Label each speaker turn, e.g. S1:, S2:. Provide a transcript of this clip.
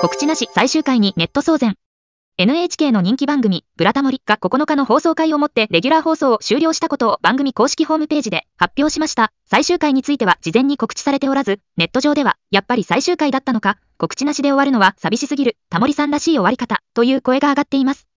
S1: 告知なし最終回にネット騒然。NHK の人気番組、ブラタモリが9日の放送回をもってレギュラー放送を終了したことを番組公式ホームページで発表しました。最終回については事前に告知されておらず、ネット上では、やっぱり最終回だったのか、告知なしで終わるのは寂しすぎる、タモリさんらしい終わり方、という声が上がっています。